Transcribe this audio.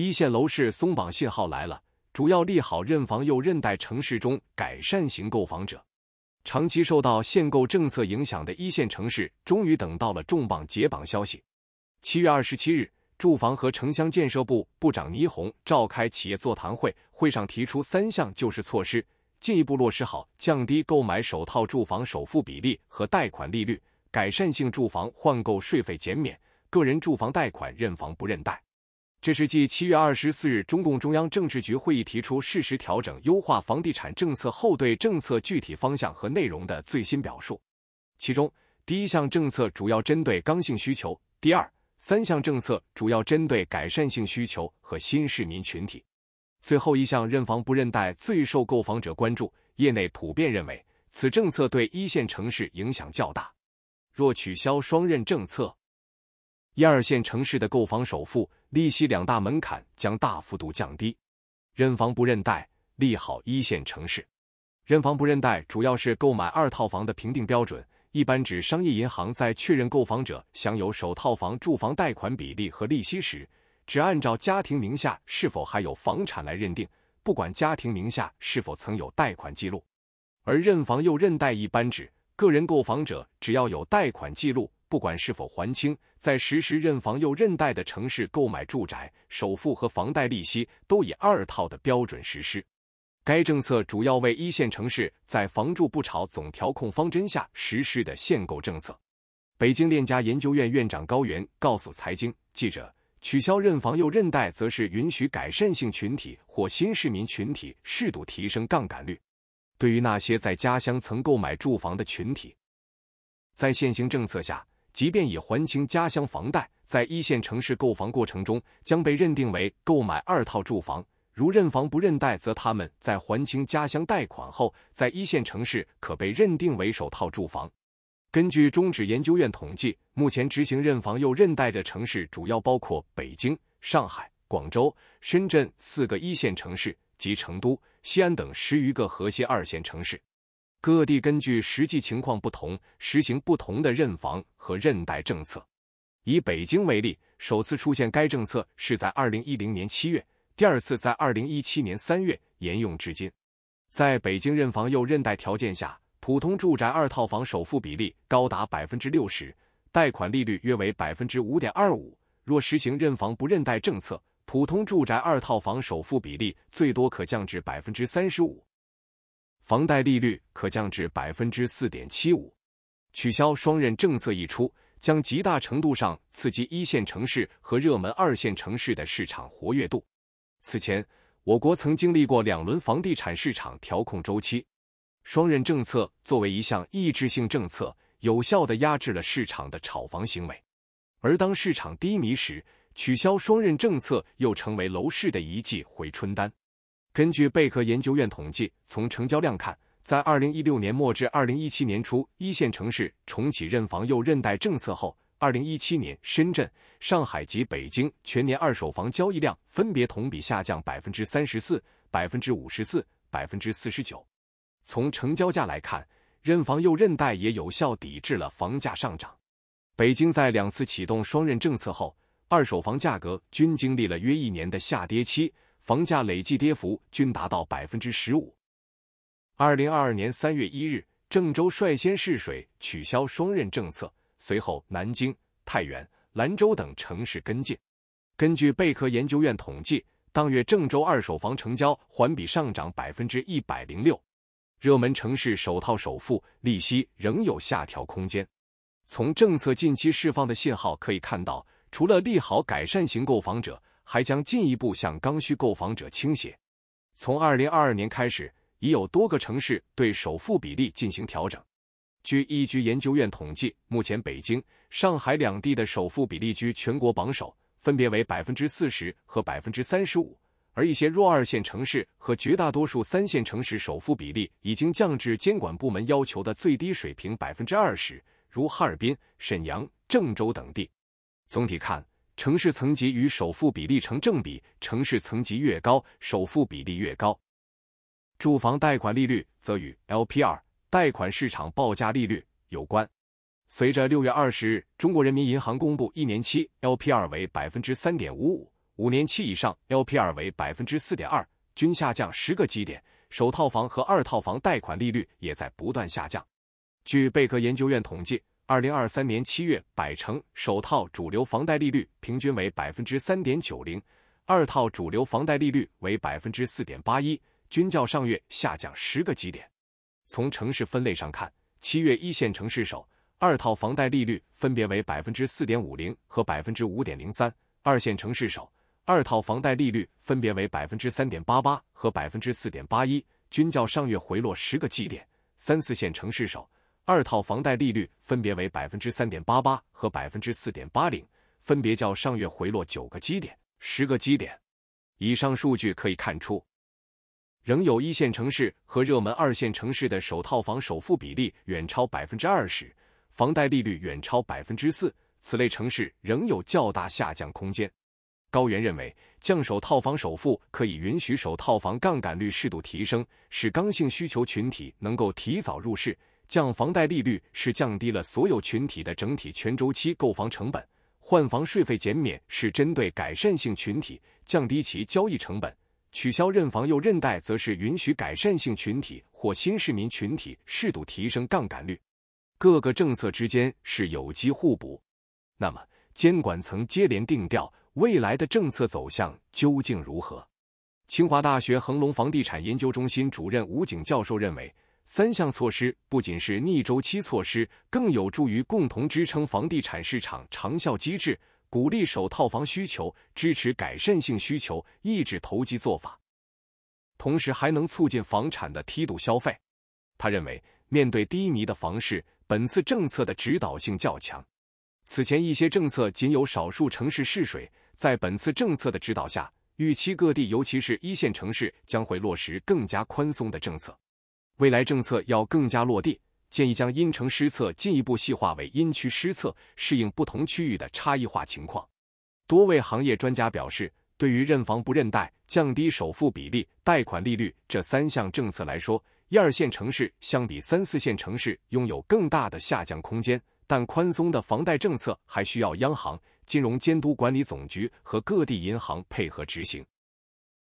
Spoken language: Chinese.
一线楼市松绑信号来了，主要利好认房又认贷城市中改善型购房者。长期受到限购政策影响的一线城市，终于等到了重磅解绑消息。七月二十七日，住房和城乡建设部部长倪虹召开企业座谈会，会上提出三项救市措施，进一步落实好降低购买首套住房首付比例和贷款利率，改善性住房换购税费减免，个人住房贷款认房不认贷。这是继七月二十四日中共中央政治局会议提出适时调整优化房地产政策后，对政策具体方向和内容的最新表述。其中，第一项政策主要针对刚性需求；第二、三项政策主要针对改善性需求和新市民群体。最后一项“认房不认贷”最受购房者关注，业内普遍认为此政策对一线城市影响较大。若取消双认政策，一二线城市的购房首付、利息两大门槛将大幅度降低，认房不认贷，利好一线城市。认房不认贷主要是购买二套房的评定标准，一般指商业银行在确认购房者享有首套房住房贷款比例和利息时，只按照家庭名下是否还有房产来认定，不管家庭名下是否曾有贷款记录。而认房又认贷一般指个人购房者只要有贷款记录。不管是否还清，在实施认房又认贷的城市购买住宅，首付和房贷利息都以二套的标准实施。该政策主要为一线城市在“房住不炒”总调控方针下实施的限购政策。北京链家研究院院长高原告诉财经记者，取消认房又认贷，则是允许改善性群体或新市民群体适度提升杠杆率。对于那些在家乡曾购买住房的群体，在现行政策下，即便已还清家乡房贷，在一线城市购房过程中，将被认定为购买二套住房。如认房不认贷，则他们在还清家乡贷款后，在一线城市可被认定为首套住房。根据中指研究院统计，目前执行认房又认贷的城市主要包括北京、上海、广州、深圳四个一线城市及成都、西安等十余个核心二线城市。各地根据实际情况不同，实行不同的认房和认贷政策。以北京为例，首次出现该政策是在2010年7月，第二次在2017年3月，沿用至今。在北京认房又认贷条件下，普通住宅二套房首付比例高达百分之六十，贷款利率约为百分之五点二五。若实行认房不认贷政策，普通住宅二套房首付比例最多可降至百分之三十五。房贷利率可降至百分之四点七五，取消双认政策一出，将极大程度上刺激一线城市和热门二线城市的市场活跃度。此前，我国曾经历过两轮房地产市场调控周期，双认政策作为一项抑制性政策，有效的压制了市场的炒房行为。而当市场低迷时，取消双认政策又成为楼市的一剂回春丹。根据贝壳研究院统计，从成交量看，在二零一六年末至二零一七年初，一线城市重启认房又认贷政策后，二零一七年深圳、上海及北京全年二手房交易量分别同比下降百分之三十四、百分之五十四、百分之四十九。从成交价来看，认房又认贷也有效抵制了房价上涨。北京在两次启动双认政策后，二手房价格均经历了约一年的下跌期。房价累计跌幅均达到百分之十五。二零二二年三月一日，郑州率先试水取消双认政策，随后南京、太原、兰州等城市跟进。根据贝壳研究院统计，当月郑州二手房成交环比上涨百分之一百零六。热门城市首套首付利息仍有下调空间。从政策近期释放的信号可以看到，除了利好改善型购房者。还将进一步向刚需购房者倾斜。从二零二二年开始，已有多个城市对首付比例进行调整。据易居研究院统计，目前北京、上海两地的首付比例居全国榜首，分别为百分之四十和百分之三十五。而一些弱二线城市和绝大多数三线城市首付比例已经降至监管部门要求的最低水平百分之二十，如哈尔滨、沈阳、郑州等地。总体看，城市层级与首付比例成正比，城市层级越高，首付比例越高。住房贷款利率则与 LPR 贷款市场报价利率有关。随着六月二十日中国人民银行公布一年期 LPR 为百分之三点五五，五年期以上 LPR 为百分之四点二，均下降十个基点。首套房和二套房贷款利率也在不断下降。据贝壳研究院统计。二零二三年七月，百城首套主流房贷利率平均为百分之三点九零，二套主流房贷利率为百分之四点八一，均较上月下降十个基点。从城市分类上看，七月一线城市首二套房贷利率分别为百分之四点五零和百分之五点零三，二线城市首二套房贷利率分别为百分之三点八八和百分之四点八一，均较上月回落十个基点。三四线城市首二套房贷利率分别为百分之三点八八和百分之四点八零，分别较上月回落九个基点、十个基点。以上数据可以看出，仍有一线城市和热门二线城市的首套房首付比例远超百分之二十，房贷利率远超百分之四，此类城市仍有较大下降空间。高原认为，降首套房首付可以允许首套房杠杆率适度提升，使刚性需求群体能够提早入市。降房贷利率是降低了所有群体的整体全周期购房成本，换房税费减免是针对改善性群体降低其交易成本，取消认房又认贷则是允许改善性群体或新市民群体适度提升杠杆率。各个政策之间是有机互补。那么，监管层接连定调，未来的政策走向究竟如何？清华大学恒隆房地产研究中心主任吴景教授认为。三项措施不仅是逆周期措施，更有助于共同支撑房地产市场长效机制，鼓励首套房需求，支持改善性需求，抑制投机做法，同时还能促进房产的梯度消费。他认为，面对低迷的房市，本次政策的指导性较强。此前一些政策仅有少数城市试水，在本次政策的指导下，预期各地，尤其是一线城市将会落实更加宽松的政策。未来政策要更加落地，建议将因城施策进一步细化为因区施策，适应不同区域的差异化情况。多位行业专家表示，对于认房不认贷、降低首付比例、贷款利率这三项政策来说，一二线城市相比三四线城市拥有更大的下降空间。但宽松的房贷政策还需要央行、金融监督管理总局和各地银行配合执行。